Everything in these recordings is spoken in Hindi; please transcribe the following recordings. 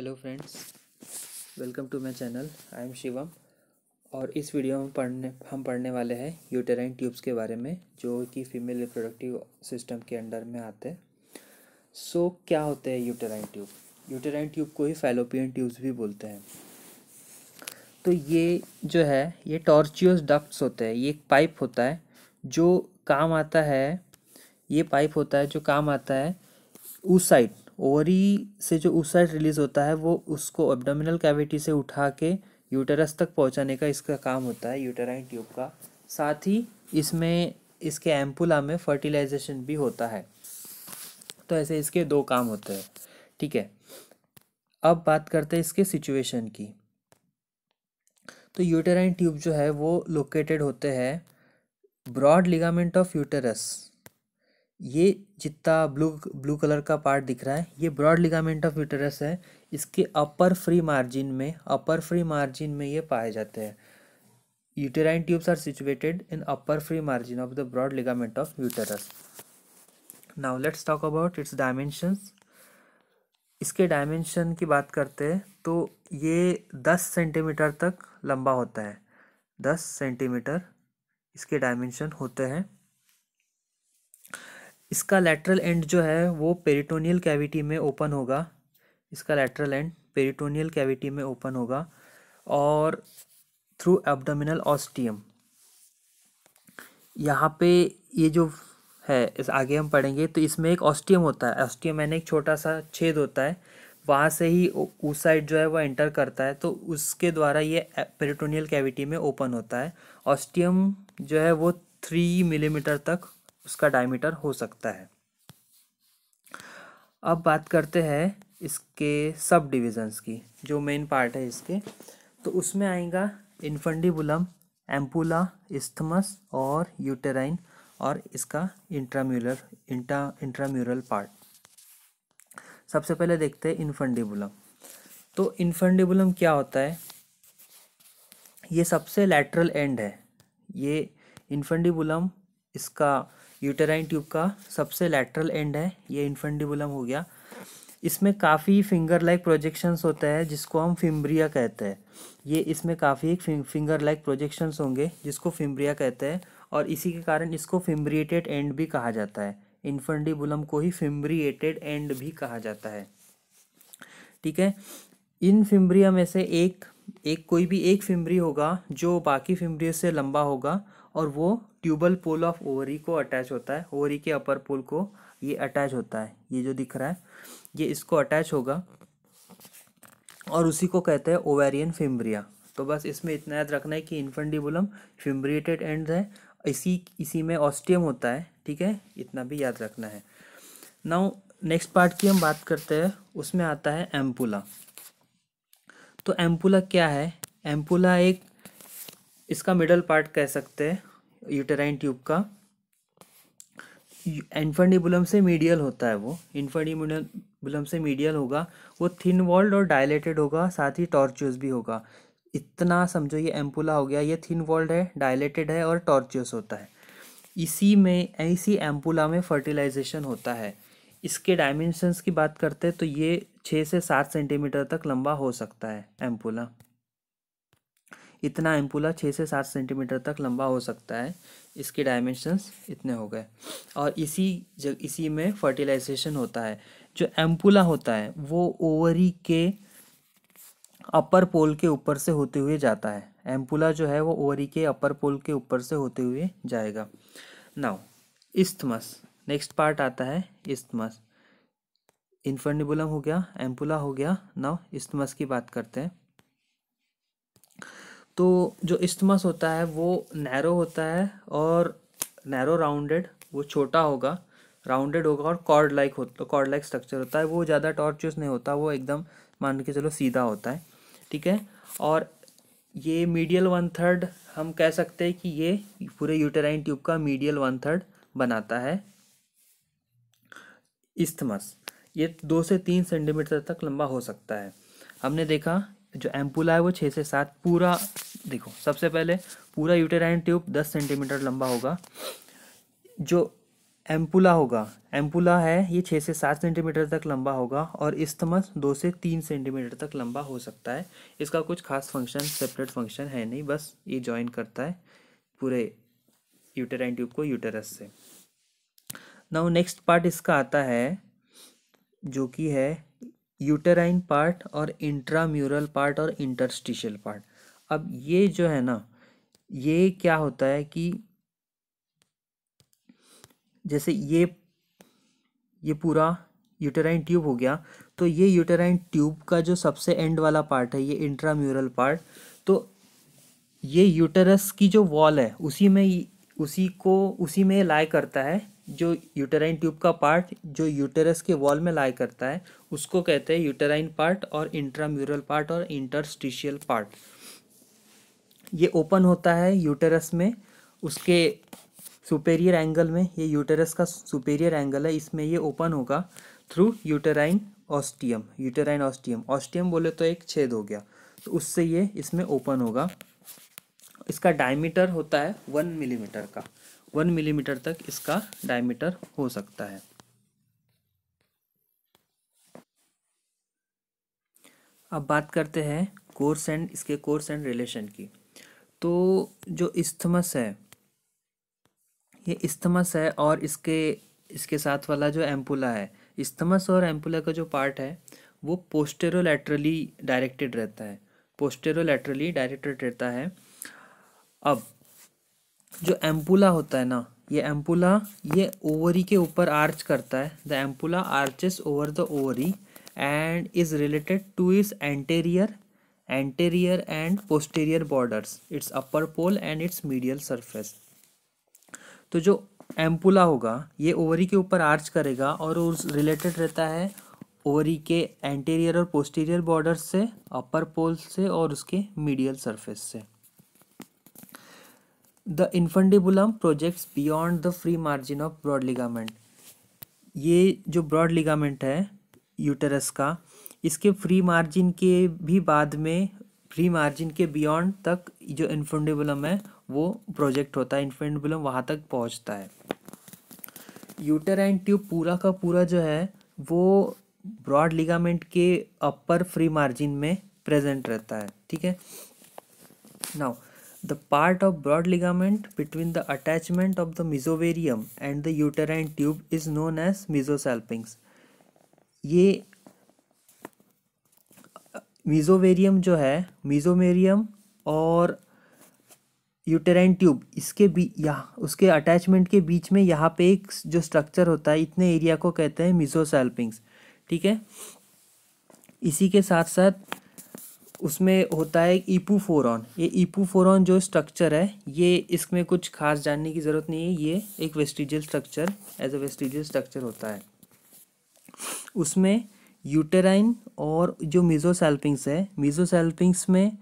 hello friends welcome to my channel I am Shivam और इस वीडियो में पढ़ने हम पढ़ने वाले हैं यूटेराइन ट्यूब्स के बारे में जो कि फीमेल रिप्रोडक्टिव सिस्टम के अंडर में आते हैं सो so, क्या होते हैं यूटेराइन ट्यूब यूटेराइन ट्यूब को ही फैलोपियन ट्यूब्स भी बोलते हैं तो ये जो है ये टॉर्चियस डक्ट्स होते हैं ये एक पाइप होता है जो काम आता है ये पाइप होता है जो काम आता है उस साइड ओवरी से जो उसाइट रिलीज होता है वो उसको एब्डोमिनल कैविटी से उठा के यूटेरस तक पहुंचाने का इसका काम होता है यूटेराइन ट्यूब का साथ ही इसमें इसके एम्पुला में फर्टिलाइजेशन भी होता है तो ऐसे इसके दो काम होते हैं ठीक है अब बात करते हैं इसके सिचुएशन की तो यूटेराइन ट्यूब जो है वो लोकेटेड होते हैं ब्रॉड लिगामेंट ऑफ यूटेरस ये जितना ब्लू ब्लू कलर का पार्ट दिख रहा है ये ब्रॉड लिगामेंट ऑफ यूटेरस है इसके अपर फ्री मार्जिन में अपर फ्री मार्जिन में ये पाए जाते हैं uterine tubes are situated in upper free margin of the broad ligament of uterus now let's talk about its dimensions इसके डायमेंशन की बात करते हैं तो ये दस सेंटीमीटर तक लंबा होता है दस सेंटीमीटर इसके डायमेंशन होते हैं इसका लेटरल एंड जो है वो पेरिटोनियल कैविटी में ओपन होगा इसका लेटरल एंड पेरिटोनियल कैविटी में ओपन होगा और थ्रू एब्डोमिनल ऑस्टियम यहाँ पे ये जो है इस आगे हम पढ़ेंगे तो इसमें एक ऑस्टियम होता है ऑस्टियम मैंने एक छोटा सा छेद होता है वहाँ से ही उस साइड जो है वह एंटर करता है तो उसके द्वारा ये पेरिटोनियल कैविटी में ओपन होता है ऑस्टियम जो है वो थ्री मिलीमीटर तक उसका डायमीटर हो सकता है अब बात करते हैं इसके सब डिविज़न्स की जो मेन पार्ट है इसके तो उसमें आएगा इन्फंडिबुलम एम्पूला इस्थमस और यूटेराइन और इसका इंट्राम्यूलर इंटा इंट्राम्यूरल पार्ट सबसे पहले देखते हैं इन्फंडिबुलम तो इन्फंडिबुलम क्या होता है ये सबसे लैटरल एंड है ये इन्फंडिबुलम इसका यूटेराइन ट्यूब का सबसे लेटरल एंड है ये इन्फेंडिबुलम हो गया इसमें काफ़ी फिंगर लाइक प्रोजेक्शंस होता है जिसको हम फिम्ब्रिया कहते हैं ये इसमें काफ़ी एक फिंगर लाइक प्रोजेक्शंस होंगे जिसको फिम्ब्रिया कहते हैं और इसी के कारण इसको फिम्ब्रिएटेड एंड भी कहा जाता है इन्फेंडिबुलम को ही फिम्ब्रिएटेड एंड भी कहा जाता है ठीक है इन फिम्ब्रिया में से एक एक कोई भी एक फिम्बरी होगा जो बाकी फिम्बरियों से लंबा होगा और वो ट्यूबल पोल ऑफ ओवरी को अटैच होता है ओवरी के अपर पोल को ये अटैच होता है ये जो दिख रहा है ये इसको अटैच होगा और उसी को कहते हैं ओवेरियन फिम्ब्रिया तो बस इसमें इतना याद रखना है कि इन्फेंडिबुलम फिम्ब्रिएटेड एंड है इसी इसी में ऑस्टियम होता है ठीक है इतना भी याद रखना है नाउ नेक्स्ट पार्ट की हम बात करते हैं उसमें आता है एम्पुला तो एम्पुला क्या है एम्पुला एक इसका मिडल पार्ट कह सकते हैं यूटेराइन ट्यूब का इन्फर्डिबुलम से मीडियल होता है वो इन्फर्डिबुलम से मीडियल होगा वो थिन वॉल्ड और डायलेटेड होगा साथ ही टॉर्चुअस भी होगा इतना समझो ये एम्पुला हो गया ये थिन वॉल्ड है डायलेटेड है और टॉर्चुअस होता है इसी में इसी एम्पुला में फर्टिलाइजेशन होता है इसके डायमेंशंस की बात करते हैं तो ये छः से सात सेंटीमीटर तक लंबा हो सकता है एम्पुला इतना एम्पुला छः से सात सेंटीमीटर तक लंबा हो सकता है इसके डायमेंशंस इतने हो गए और इसी जग इसी में फर्टिलाइजेशन होता है जो एम्पुला होता है वो ओवरी के अपर पोल के ऊपर से होते हुए जाता है एम्पुला जो है वो ओवरी के अपर पोल के ऊपर से होते हुए जाएगा नाउ इस्थमस नेक्स्ट पार्ट आता है इस्थमस इन्फर्निबुलम हो गया एम्पुला हो गया नाउ इस्थमस की बात करते हैं तो जो इस्थमस होता है वो नैरो होता है और नैरो राउंडेड वो छोटा होगा राउंडेड होगा और कॉर्ड लाइक होता कॉर्ड लाइक स्ट्रक्चर होता है वो ज़्यादा टॉर्चस नहीं होता वो एकदम मान के चलो सीधा होता है ठीक है और ये मीडियल वन थर्ड हम कह सकते हैं कि ये पूरे यूटेराइन ट्यूब का मीडियल वन थर्ड बनाता है इस्थमस ये दो से तीन सेंटीमीटर तक लंबा हो सकता है हमने देखा जो एम्पुला है वो छः से सात पूरा देखो सबसे पहले पूरा यूटेराइन ट्यूब दस सेंटीमीटर लंबा होगा जो एम्पुला होगा एम्पुला है ये छः से सात सेंटीमीटर तक लंबा होगा और इस्थमस दो से तीन सेंटीमीटर तक लंबा हो सकता है इसका कुछ खास फंक्शन सेपरेट फंक्शन है नहीं बस ये ज्वाइन करता है पूरे यूटेराइन ट्यूब को यूटेरस से नाउ नेक्स्ट पार्ट इसका आता है जो कि है यूटेराइन पार्ट और इंट्राम्यूरल पार्ट और इंटरस्टिशियल पार्ट अब ये जो है ना ये क्या होता है कि जैसे ये ये पूरा यूटेराइन ट्यूब हो गया तो ये यूटेराइन ट्यूब का जो सबसे एंड वाला पार्ट है ये इंट्राम्यूरल पार्ट तो ये यूटेरस की जो वॉल है उसी में उसी को उसी में लाए करता है जो यूटेराइन ट्यूब का पार्ट जो यूटेरस के वॉल में लाए करता है उसको कहते हैं यूटेराइन पार्ट और इंट्राम्यूरल पार्ट और इंटरस्टिशियल पार्ट ये ओपन होता है यूटेरस में उसके सुपेरियर एंगल में ये यूटेरस का सुपेरियर एंगल है इसमें ये ओपन होगा through uterine ostium uterine ostium ostium बोले तो एक छेद हो गया तो उससे ये इसमें ओपन होगा इसका डायमीटर होता है वन मिलीमीटर का वन मिलीमीटर तक इसका डायमीटर हो सकता है अब बात करते हैं कोर्स एंड इसके कोर्स एंड रिलेशन की तो जो इस्थमस है ये इस्थमस है और इसके इसके साथ वाला जो एम्पुला है इस्थमस और एम्पुला का जो पार्ट है वो पोस्टेरोलेटरली डायरेक्टेड रहता है पोस्टेरोलेटरली डायरेक्टेड रहता है अब जो एम्पुला होता है ना ये एम्पुला ये ओवरी के ऊपर आर्च करता है the ampulla arches over the ovary and is related to is anterior anterior and posterior borders its upper pole and its medial surface तो जो एम्पुला होगा ये ओवरी के ऊपर आर्च करेगा और उस रिलेटेड रहता है ओवरी के एंटेरियर और पोस्टीरियर बॉर्डर से अपर पोल से और उसके मीडियल सरफेस से the infundibulum projects beyond the free margin of broad ligament ये जो ब्रॉड लिगामेंट है यूटेरस का इसके फ्री मार्जिन के भी बाद में फ्री मार्जिन के बियॉन्ड तक जो इन्फेंडेबलम है वो प्रोजेक्ट होता है इन्फेंडेबलम वहाँ तक पहुँचता है यूटेराइन ट्यूब पूरा का पूरा जो है वो ब्रॉड लिगामेंट के अपर फ्री मार्जिन में प्रेजेंट रहता है ठीक है now part of broad ligament ligament the attachment of the mesovarium and the यूटर uterine tube is known as mesosalpinx ये मीज़ोवेरियम जो है मीज़ोमेरियम और यूटेराइन ट्यूब इसके बी यहाँ उसके अटैचमेंट के बीच में यहाँ पे एक जो स्ट्रक्चर होता है इतने एरिया को कहते हैं मिजोसैल्पिंग्स ठीक है इसी के साथ साथ उसमें होता है ईपूफोरॉन ये ईपूफोरॉन जो स्ट्रक्चर है ये इसमें कुछ खास जानने की ज़रूरत नहीं है ये एक vestigial structure as a vestigial structure होता है उसमें यूटेराइन और जो मीजोसेल्पिंग्स है मीजोसेल्पिंग्स में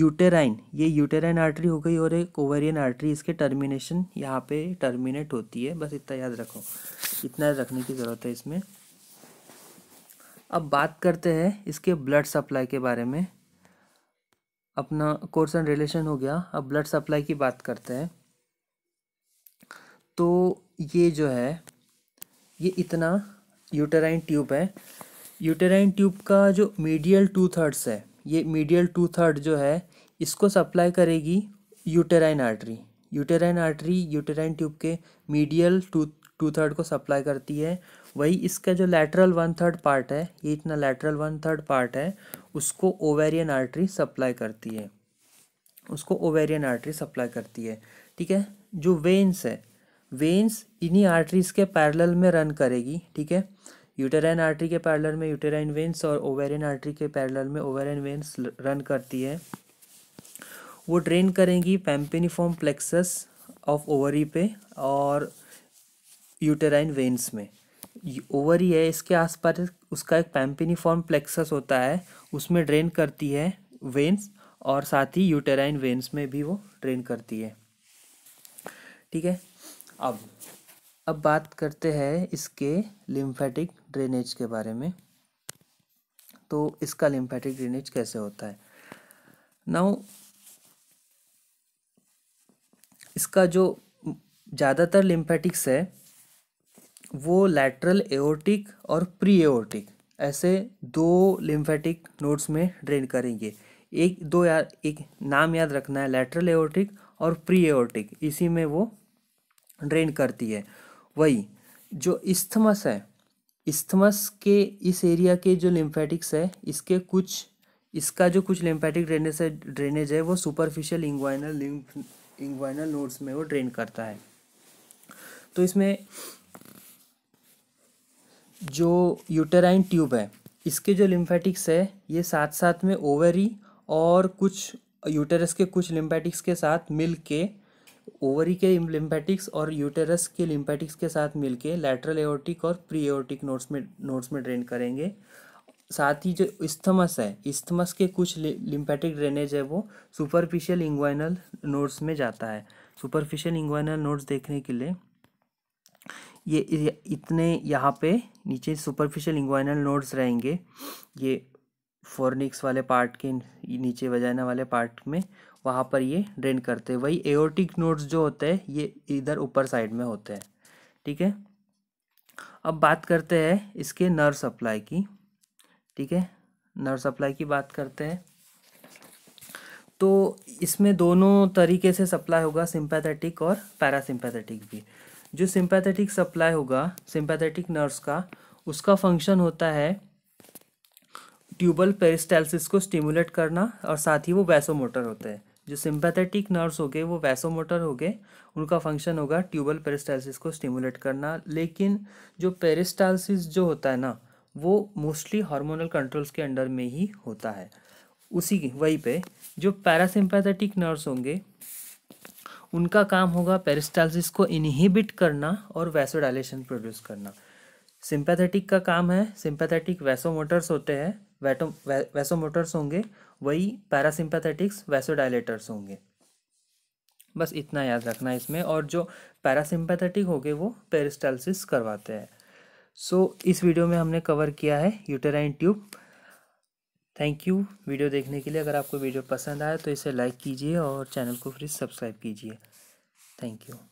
यूटेराइन ये यूटेराइन आर्टरी हो गई और एक ओवेरियन आर्टरी इसके टर्मिनेशन यहाँ पे टर्मिनेट होती है बस इतना याद रखो इतना याद रखने की ज़रूरत है इसमें अब बात करते हैं इसके ब्लड सप्लाई के बारे में अपना कोर्स एंड रिलेशन हो गया अब ब्लड सप्लाई की बात करते हैं तो ये जो है ये इतना यूटेराइन ट्यूब है यूटेराइन ट्यूब का जो मीडियल टू थर्ड्स है ये मीडियल टू थर्ड जो है इसको सप्लाई करेगी uterine artery uterine artery uterine tube के मीडियल टू टू थर्ड को सप्लाई करती है वही इसका जो लैटरल वन थर्ड पार्ट है ये इतना लैटरल वन थर्ड पार्ट है उसको ओवेरियन आर्टरी सप्लाई करती है उसको ओवेरियन आर्टरी सप्लाई करती है ठीक है जो वेन्स है वेन्स इन्हीं आर्टरीज के पैरेलल में रन करेगी ठीक है यूटेराइन आर्टरी के पैरेलल में यूटेराइन वेंस और ओवेरियन आर्टरी के पैरेलल में ओवेरियन वेंस रन करती है वो ड्रेन करेंगी पैम्पेनिफॉर्म प्लेक्सस ऑफ ओवरी पे और यूटेराइन वेंस में ओवरी है इसके आसपास उसका एक पैम्पेनिफॉर्म प्लेक्सस होता है उसमें ड्रेन करती है वेंस और साथ ही यूटेराइन वेंस में भी वो ड्रेन करती है ठीक है अब अब बात करते हैं इसके लिम्फेटिक ड्रेनेज के बारे में तो इसका लिम्फेटिक ड्रेनेज कैसे होता है नाउ इसका जो ज़्यादातर लिम्फेटिक्स है वो लैटरल एओर्टिक और प्री एओर्टिक ऐसे दो लिम्फेटिक नोड्स में ड्रेन करेंगे एक दो यार एक नाम याद रखना है लैटरल एओर्टिक और प्री एओर्टिक इसी में वो ड्रेन करती है वही जो इस्थमस है इस्थमस के इस एरिया के जो लिम्फेटिक्स है इसके कुछ इसका जो कुछ लिम्फेटिक ड्रेनेज है ड्रेनेज है वो superficial inguinal lymph inguinal nodes में वो ड्रेन करता है तो इसमें जो यूटेराइन ट्यूब है इसके जो लिम्फेटिक्स है ये साथ साथ में ओवरी और कुछ यूटेरस के कुछ लिम्फेटिक्स के साथ मिल के ओवरी के लिम्फेटिक्स और यूटेरस के लिम्फेटिक्स के साथ मिलके लैटरल एओटिक और प्री एओटिक नोट्स में नोट्स में ड्रेन करेंगे साथ ही जो इस्थमस है इस्थमस के कुछ लिम्फेटिक ड्रेनेज है वो सुपरफिशियल इंग्वाइनल नोड्स में जाता है सुपरफिशियल इंग्वाइनल नोड्स देखने के लिए ये इतने यहाँ पे नीचे सुपरफिशियल इंग्वाइनल नोड्स रहेंगे ये फोरनिक्स वाले पार्ट के नीचे वजाना वाले पार्ट में वहाँ पर ये ड्रेन करते हैं वही एओटिक नोड्स जो होते हैं ये इधर ऊपर साइड में होते हैं ठीक है अब बात करते हैं इसके नर्व सप्लाई की ठीक है नर्व सप्लाई की बात करते हैं तो इसमें दोनों तरीके से सप्लाई होगा सिंपैथेटिक और पैरासिम्पैथेटिक भी जो सिंपैथेटिक सप्लाई होगा सिंपैथेटिक नर्व्स का उसका फंक्शन होता है ट्यूबल पेरिस्टाइलिस को स्टिमुलेट करना और साथ ही वो वैसोमोटर होते हैं जो सिंपैथेटिक नर्व्स हो गए वो वैसोमोटर हो गए उनका फंक्शन होगा ट्यूबल पेरिस्टाइसिस को स्टिमुलेट करना लेकिन जो पेरिस्टाइसिस जो होता है ना वो मोस्टली हार्मोनल कंट्रोल्स के अंडर में ही होता है उसी वही पे जो पैरासिम्पैथेटिक नर्व्स होंगे उनका काम होगा पेरिस्टाइलिस को इनहिबिट करना और वैसोडाइलेशन प्रोड्यूस करना सिंपैथेटिक का काम है सिंपैथेटिक वैसोमोटर्स होते हैं वैटो वैसोमोटर्स होंगे वही पैरासिम्पैथेटिक्स वैसोडाइलेटर्स होंगे बस इतना याद रखना इसमें और जो पैरासिम्पैथेटिक हो गए वो पेरिस्टाइलिस करवाते हैं सो so, इस वीडियो में हमने कवर किया है uterine tube thank you video देखने के लिए अगर आपको वीडियो पसंद आया तो इसे लाइक कीजिए और चैनल को फिर सब्सक्राइब कीजिए थैंक यू